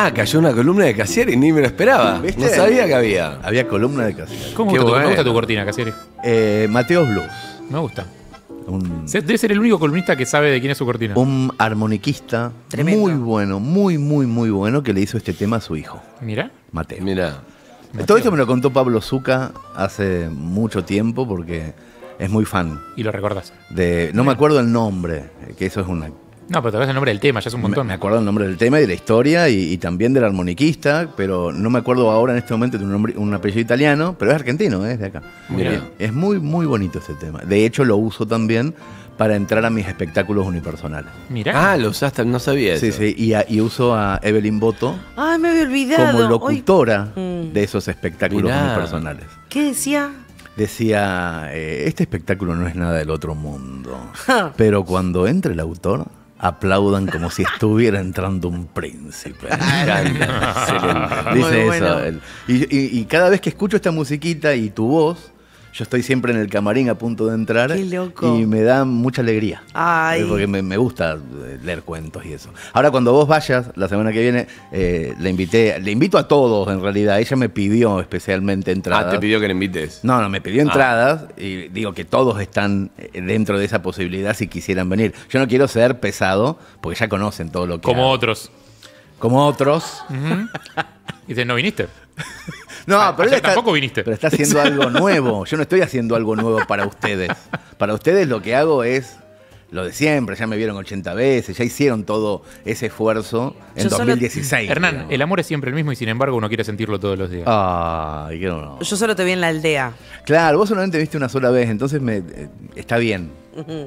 Ah, cayó una columna de Casieri, ni me lo esperaba. No sabía que había. Había columna de Casieri. ¿Cómo gusta, tu, cortina, Casieri? Eh, Mateos Blues. Me gusta. Debe ser el único columnista que sabe de quién es su cortina. un armoniquista muy bueno, muy, muy, muy bueno que le hizo este tema a su hijo, Mira. Mateo. Mira. Todo esto me lo contó Pablo Zuca hace mucho tiempo porque es muy fan Y lo recordás. de. No me acuerdo el nombre, que eso es una no, pero te ves el nombre del tema, ya es un montón. Me, acuerdo el nombre del tema y de la historia y, también del armoniquista, pero no me acuerdo ahora en este momento de un, nombre, un apellido italiano, pero es argentino, ¿eh? es de acá. Mirá. Es muy, muy bonito ese tema. De hecho, lo uso también para entrar a mis espectáculos unipersonales. Mirá. Ah, lo usaste, no sabía eso. Sí, sí, y, uso a Evelyn Boto Ay, ah, me había olvidado. como locutora mm. de esos espectáculos unipersonales. ¿Qué decía? Decía, eh, este espectáculo no es nada del otro mundo, pero cuando entra el autor aplaudan como si estuviera entrando un príncipe. Dice eso. Y, y, cada vez que escucho esta musiquita y tu voz, yo estoy siempre en el camarín a punto de entrar. Y me da mucha alegría. ¿eh? Ay. Porque me, gusta eh, leer cuentos y eso. Ahora, cuando vos vayas, la semana que viene, eh, le invité, le invito a todos en realidad. Ella me pidió especialmente entradas. Ah, te pidió que le invites. No, no, me pidió ah. entradas y digo que todos están eh, dentro de esa posibilidad si quisieran venir. Yo no quiero ser pesado porque ya conocen todo lo que. Como otros. Como otros. Y dice no viniste. No, ah, pero él está, tampoco viniste. Pero está haciendo algo nuevo. Yo no estoy haciendo algo nuevo para ustedes. Para ustedes lo que hago es lo de siempre, ya me vieron 80 veces, ya hicieron todo ese esfuerzo en 2016. Hernán, el amor es siempre el mismo y sin embargo uno quiere sentirlo todos los días. Ay, qué no. Yo solo te vi en la aldea. Claro, vos solamente viste una sola vez, entonces me, eh, está bien.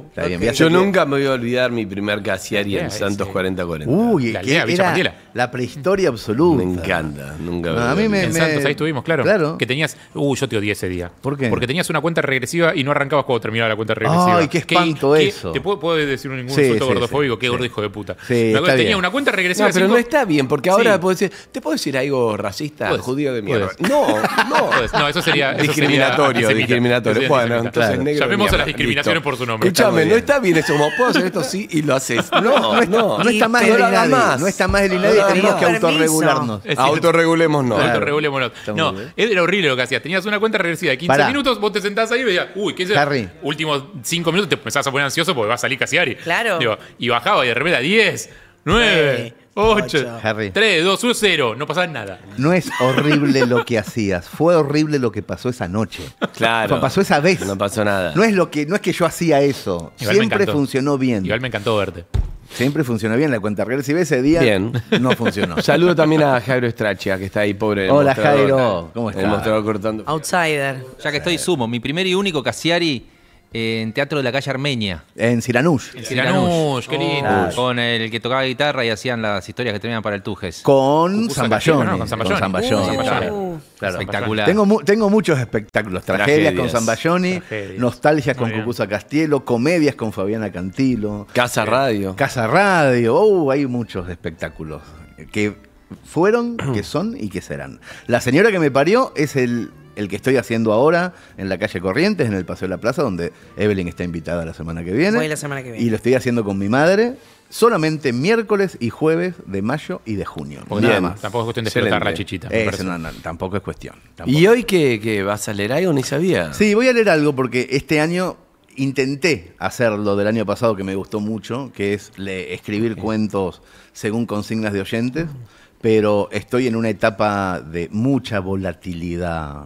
Está bien. Yo nunca me voy a olvidar mi primer casiaria en Santos 4040. Uy, la aldea, Villa la prehistoria absoluta. Me encanta, nunca A mí me, en me... Santos, ahí estuvimos, claro. claro. Que tenías, uh, yo te odié ese día. ¿Por qué? Porque tenías una cuenta regresiva y no arrancabas cuando terminaba la cuenta regresiva. Ay, qué espanto eso. te puedo, decir un insulto gordofóbico, qué gordo hijo de puta. Sí, tenía una cuenta regresiva. pero no está bien, porque ahora puedo decir, ¿te puedo decir algo racista, judío de mierda? No, no. No, eso sería. discriminatorio, discriminatorio. Bueno, entonces negro. Llamemos a las discriminaciones por su nombre. Escúchame, no está bien eso. puedo hacer esto sí y lo haces. No, no está más. No está más el tenemos que autorregularnos. Autorregulémonos. no Autorregulémonos. No, era horrible lo que hacías. Tenías una cuenta regresiva de 15 minutos, vos te sentás ahí y decías, uy, ¿qué es eso? Últimos 5 minutos te empezás a poner ansioso porque vas a salir casi Ari. Claro. y bajaba y de repente a 10, 9. 8, Harry. 3, 2, 1, 0. No pasaba nada. No es horrible lo que hacías, fue horrible lo que pasó esa noche. Claro. pasó esa vez. No pasó nada. No es, lo que, no es que yo hacía eso. Siempre funcionó bien. Igual me encantó verte. Siempre funcionó bien la cuenta regresiva ese día, bien. no funcionó. Saludo también a Jairo Strachia, que está ahí, pobre. Hola, Jairo. ¿Cómo estás? El cortando. Outsider. Ya que estoy sumo, mi primer y único Casiari en Teatro de la Calle Armenia. En Siranush. En Siranush, qué lindo. Oh. Con el que tocaba guitarra y hacían las historias que tenían para el Tujes. Con Zamballón. con Zamballón. Espectacular. Tengo, muchos espectáculos. Tragedias, con Zamballoni, nostalgias con Cucuza Castielo, comedias con Fabiana Cantilo. Casa eh, Radio. Casa Radio. Uh, hay muchos espectáculos que fueron, que son y que serán. La señora que me parió es el el que estoy haciendo ahora en la calle Corrientes, en el Paseo de la Plaza, donde Evelyn está invitada la semana que viene. Voy la semana que viene. Y lo estoy haciendo con mi madre solamente miércoles y jueves de mayo y de junio. nada más. Eh, tampoco es cuestión de explotar la chichita. tampoco es cuestión. ¿Y hoy qué? vas a leer algo? Ni sabía. Sí, voy a leer algo porque este año intenté hacer lo del año pasado que me gustó mucho, que es escribir cuentos según consignas de oyentes, pero estoy en una etapa de mucha volatilidad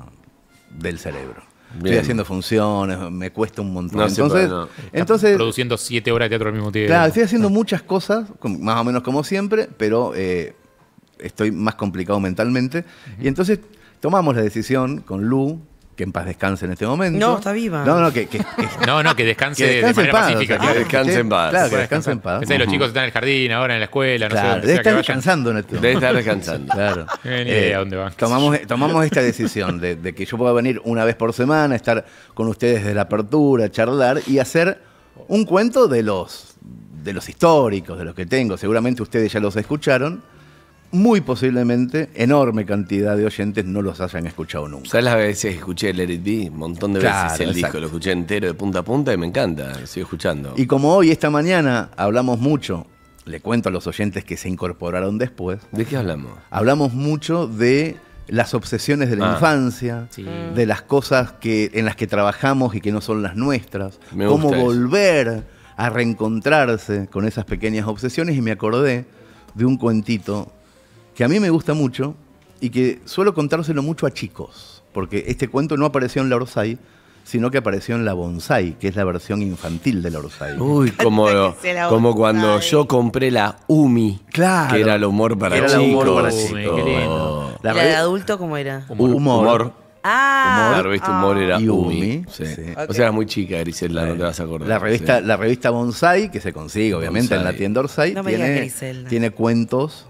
del cerebro. Estoy haciendo funciones, me cuesta un montón. No, entonces, produciendo siete horas de teatro al mismo tiempo. Claro, estoy haciendo muchas cosas, más o menos como siempre, pero eh, estoy más complicado mentalmente. Y entonces tomamos la decisión con Lu, que en paz descanse en este momento. No, está viva. No, no, que, que, no, no, que, descanse descanse, de manera paz, pacífica. que descanse en paz. Claro, que descanse en paz. Pensé, los chicos están en el jardín, ahora en la escuela, no sé Debe estar descansando en este Debe estar descansando. Claro. Eh, ni dónde van? Tomamos, tomamos esta decisión de, de, que yo pueda venir una vez por semana, estar con ustedes desde la apertura, charlar y hacer un cuento de los, de los históricos, de los que tengo. Seguramente ustedes ya los escucharon muy posiblemente enorme cantidad de oyentes no los hayan escuchado nunca. ¿Sabes las veces escuché el It Un montón de veces el disco, lo escuché entero de punta a punta y me encanta, sigo escuchando. Y como hoy, esta mañana, hablamos mucho, le cuento a los oyentes que se incorporaron después. ¿De qué hablamos? Hablamos mucho de las obsesiones de la ah. infancia, de las cosas que, en las que trabajamos y que no son las nuestras, me cómo volver a reencontrarse con esas pequeñas obsesiones y me acordé de un cuentito que a mí me gusta mucho y que suelo contárselo mucho a chicos, porque este cuento no apareció en la Orsay, sino que apareció en la Bonsai, que es la versión infantil de la Orsay. Uy, como, como cuando yo compré la Umi, que era el humor para chicos. Oh. La, adulto cómo era? Humor. humor. Ah, la revista Humor era ah. Umi. O sea, era muy chica, Griselda, no te vas a acordar. La revista, la revista Bonsai, que se consigue obviamente en la tienda Orsay, tiene, tiene cuentos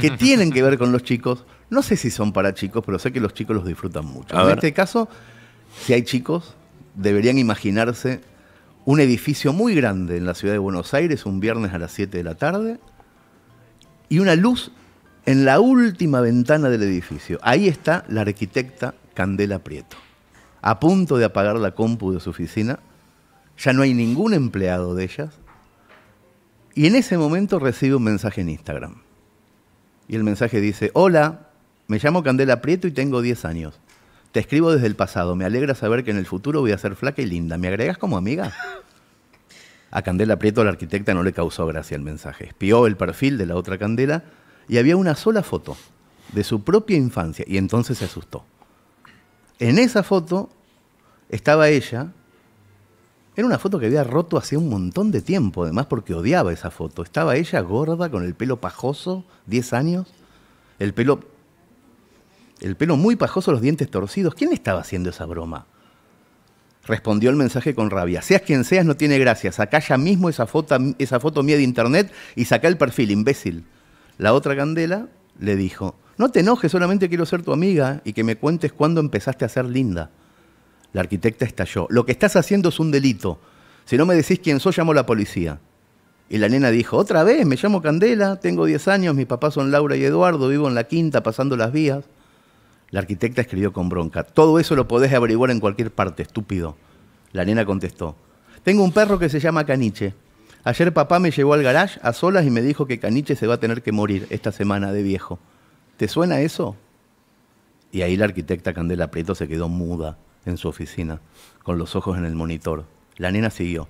que tienen que ver con los chicos. No sé si son para chicos, pero sé que los chicos los disfrutan mucho. en este caso, si hay chicos, deberían imaginarse un edificio muy grande en la ciudad de Buenos Aires un viernes a las 7 de la tarde y una luz en la última ventana del edificio. Ahí está la arquitecta Candela Prieto. A punto de apagar la compu de su oficina, ya no hay ningún empleado de ellas. Y en ese momento recibe un mensaje en Instagram. Y el mensaje dice, hola, me llamo Candela Prieto y tengo 10 años. Te escribo desde el pasado, me alegra saber que en el futuro voy a ser flaca y linda. ¿Me agregas como amiga? A Candela Prieto, la arquitecta, no le causó gracia el mensaje. Espió el perfil de la otra Candela y había una sola foto de su propia infancia y entonces se asustó. En esa foto estaba ella era una foto que había roto hace un montón de tiempo, además porque odiaba esa foto. Estaba ella gorda, con el pelo pajoso, 10 años, el pelo, el pelo muy pajoso, los dientes torcidos. ¿Quién estaba haciendo esa broma? Respondió el mensaje con rabia. Seas quien seas, no tiene gracia. Sacá ya mismo esa foto, esa foto mía de internet y saca el perfil, imbécil. La otra candela le dijo, no te enojes, solamente quiero ser tu amiga y que me cuentes cuándo empezaste a ser linda. La arquitecta estalló. Lo que estás haciendo es un delito. Si no me decís quién soy, llamo a la policía. Y la nena dijo, otra vez, me llamo Candela, tengo 10 años, mis papás son Laura y Eduardo, vivo en la quinta pasando las vías. La arquitecta escribió con bronca, todo eso lo podés averiguar en cualquier parte, estúpido. La nena contestó, tengo un perro que se llama Caniche. Ayer papá me llevó al garage a solas y me dijo que Caniche se va a tener que morir esta semana de viejo. ¿Te suena eso? Y ahí la arquitecta Candela Prieto se quedó muda en su oficina, con los ojos en el monitor. La nena siguió.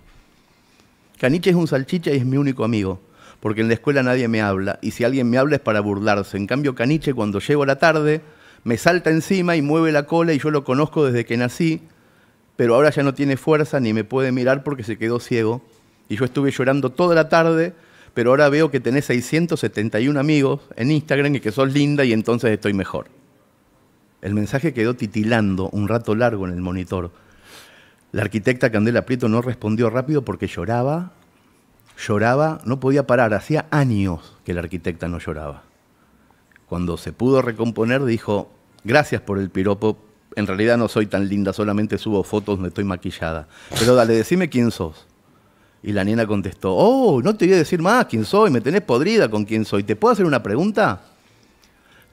Caniche es un salchicha y es mi único amigo, porque en la escuela nadie me habla, y si alguien me habla es para burlarse. En cambio, Caniche cuando llego a la tarde me salta encima y mueve la cola y yo lo conozco desde que nací, pero ahora ya no tiene fuerza ni me puede mirar porque se quedó ciego. Y yo estuve llorando toda la tarde, pero ahora veo que tenés 671 amigos en Instagram y que sos linda y entonces estoy mejor. El mensaje quedó titilando un rato largo en el monitor. La arquitecta Candela Prieto no respondió rápido porque lloraba, lloraba, no podía parar. Hacía años que la arquitecta no lloraba. Cuando se pudo recomponer dijo, gracias por el piropo, en realidad no soy tan linda, solamente subo fotos me estoy maquillada. Pero dale, decime quién sos. Y la nena contestó, oh, no te voy a decir más quién soy, me tenés podrida con quién soy. ¿Te puedo hacer una pregunta?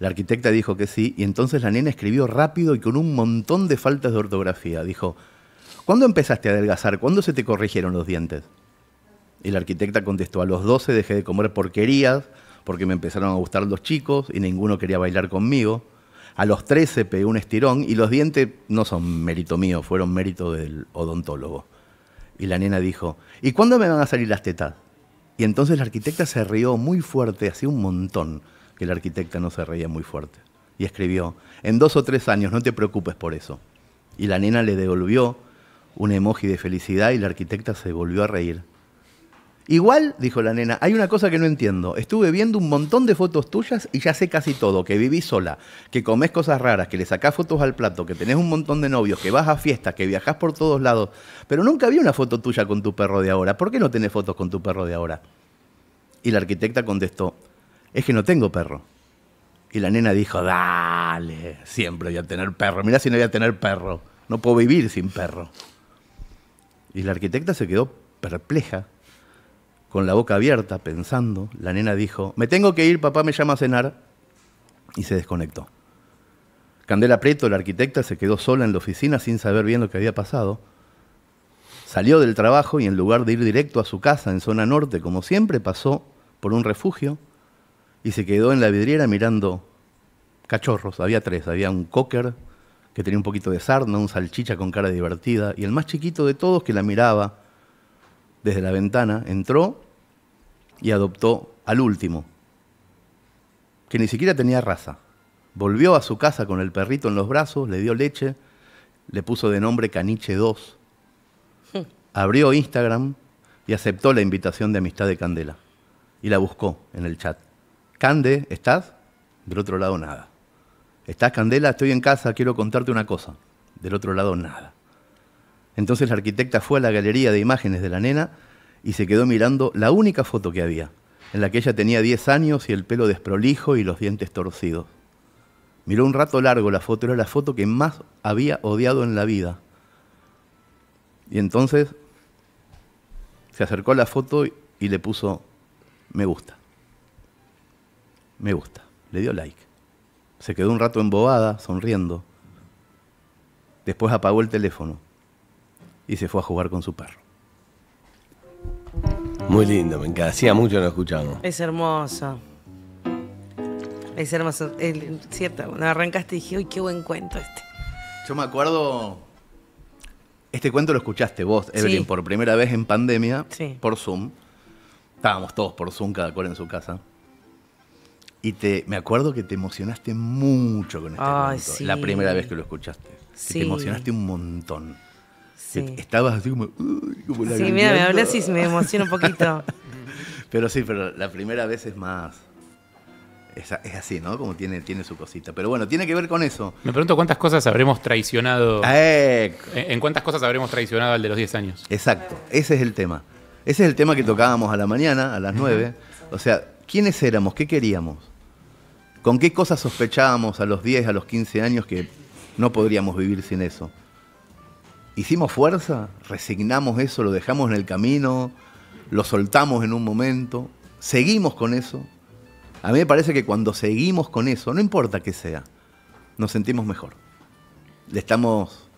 La arquitecta dijo que sí, y entonces la nena escribió rápido y con un montón de faltas de ortografía. Dijo, ¿cuándo empezaste a adelgazar? ¿Cuándo se te corrigieron los dientes? Y la arquitecta contestó, a los 12 dejé de comer porquerías porque me empezaron a gustar los chicos y ninguno quería bailar conmigo. A los 13 pegué un estirón y los dientes no son mérito mío, fueron mérito del odontólogo. Y la nena dijo, ¿y cuándo me van a salir las tetas? Y entonces la arquitecta se rió muy fuerte, así un montón que la arquitecta no se reía muy fuerte. Y escribió, en dos o tres años, no te preocupes por eso. Y la nena le devolvió un emoji de felicidad y la arquitecta se volvió a reír. Igual, dijo la nena, hay una cosa que no entiendo. Estuve viendo un montón de fotos tuyas y ya sé casi todo, que vivís sola, que comés cosas raras, que le sacás fotos al plato, que tenés un montón de novios, que vas a fiestas, que viajás por todos lados, pero nunca vi una foto tuya con tu perro de ahora. ¿Por qué no tenés fotos con tu perro de ahora? Y la arquitecta contestó, es que no tengo perro. Y la nena dijo, dale, siempre voy a tener perro. Mirá si no voy a tener perro. No puedo vivir sin perro. Y la arquitecta se quedó perpleja, con la boca abierta, pensando. La nena dijo, me tengo que ir, papá me llama a cenar. Y se desconectó. Candela Preto, la arquitecta, se quedó sola en la oficina sin saber bien lo que había pasado. Salió del trabajo y en lugar de ir directo a su casa en zona norte, como siempre, pasó por un refugio y se quedó en la vidriera mirando cachorros. Había tres, había un cocker que tenía un poquito de sarna, un salchicha con cara divertida, y el más chiquito de todos que la miraba desde la ventana, entró y adoptó al último, que ni siquiera tenía raza. Volvió a su casa con el perrito en los brazos, le dio leche, le puso de nombre Caniche 2, abrió Instagram y aceptó la invitación de amistad de Candela y la buscó en el chat. Cande, ¿estás? Del otro lado nada. ¿Estás, Candela? Estoy en casa, quiero contarte una cosa. Del otro lado nada. Entonces la arquitecta fue a la galería de imágenes de la nena y se quedó mirando la única foto que había, en la que ella tenía 10 años y el pelo desprolijo y los dientes torcidos. Miró un rato largo la foto, era la foto que más había odiado en la vida. Y entonces se acercó a la foto y le puso me gusta me gusta, le dio like. Se quedó un rato embobada, sonriendo. Después apagó el teléfono y se fue a jugar con su perro. Muy lindo, me encanta. mucho lo escuchamos. Es hermoso. Es hermoso. Es cierto, cuando arrancaste dije, uy, qué buen cuento este. Yo me acuerdo. Este cuento lo escuchaste vos, Evelyn, por primera vez en pandemia, por Zoom. Estábamos todos por Zoom, cada cual en su casa. Y te, me acuerdo que te emocionaste mucho con este Ay, la primera vez que lo escuchaste. Sí. te emocionaste un montón. Sí. Estabas así como, Sí, mira, me hablas y me emociono un poquito. pero sí, pero la primera vez es más. Es, así, ¿no? Como tiene, tiene su cosita. Pero bueno, tiene que ver con eso. Me pregunto cuántas cosas habremos traicionado. Ah, eh. en, en, cuántas cosas habremos traicionado al de los 10 años. Exacto, ese es el tema. Ese es el tema que tocábamos a la mañana, a las 9. o sea, ¿quiénes éramos? ¿Qué queríamos? ¿Con qué cosas sospechábamos a los 10, a los 15 años que no podríamos vivir sin eso? ¿Hicimos fuerza? ¿Resignamos eso? ¿Lo dejamos en el camino? ¿Lo soltamos en un momento? ¿Seguimos con eso? A mí me parece que cuando seguimos con eso, no importa qué sea, nos sentimos mejor. Le estamos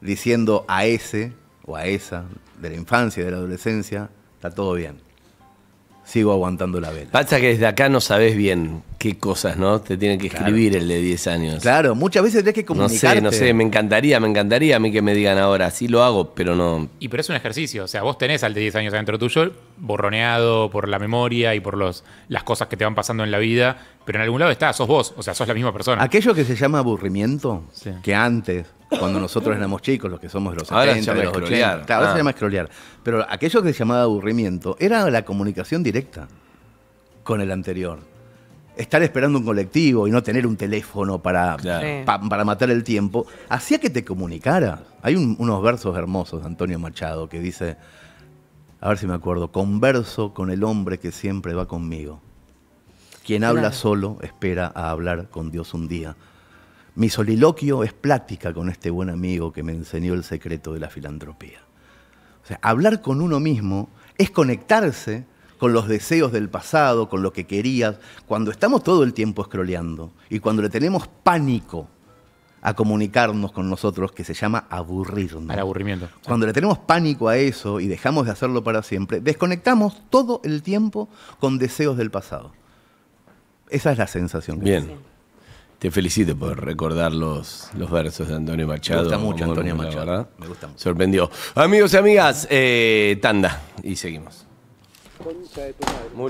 diciendo a ese o a esa de la infancia de la adolescencia, está todo bien. Sigo aguantando la vela. Pasa que desde acá no sabes bien qué cosas, ¿no? Te tienen que escribir el de 10 años. Claro, muchas veces tenés que comunicarte. No sé, no sé, me encantaría, me encantaría a mí que me digan ahora, sí lo hago, pero no. Y pero es un ejercicio, o sea, vos tenés al de 10 años adentro tuyo, borroneado por la memoria y por los, las cosas que te van pasando en la vida, pero en algún lado está, sos vos, o sea, sos la misma persona. Aquello que se llama aburrimiento, que antes, cuando nosotros éramos chicos, los que somos de los ahora los 80, claro, ahora ah. se llama escrolear, pero aquello que se llamaba aburrimiento era la comunicación directa con el anterior estar esperando un colectivo y no tener un teléfono para, para matar el tiempo, hacía que te comunicara. Hay unos versos hermosos de Antonio Machado que dice, a ver si me acuerdo, converso con el hombre que siempre va conmigo. Quien habla solo espera a hablar con Dios un día. Mi soliloquio es plática con este buen amigo que me enseñó el secreto de la filantropía. O sea, hablar con uno mismo es conectarse con los deseos del pasado, con lo que querías, cuando estamos todo el tiempo escroleando y cuando le tenemos pánico a comunicarnos con nosotros, que se llama aburrirnos. aburrimiento. Cuando le tenemos pánico a eso y dejamos de hacerlo para siempre, desconectamos todo el tiempo con deseos del pasado. Esa es la sensación. Que Bien. Te felicito por recordar los, versos de Antonio Machado. Me gusta mucho Antonio Machado. Me gusta mucho. Sorprendió. Amigos y amigas, eh, tanda. Y seguimos. 没。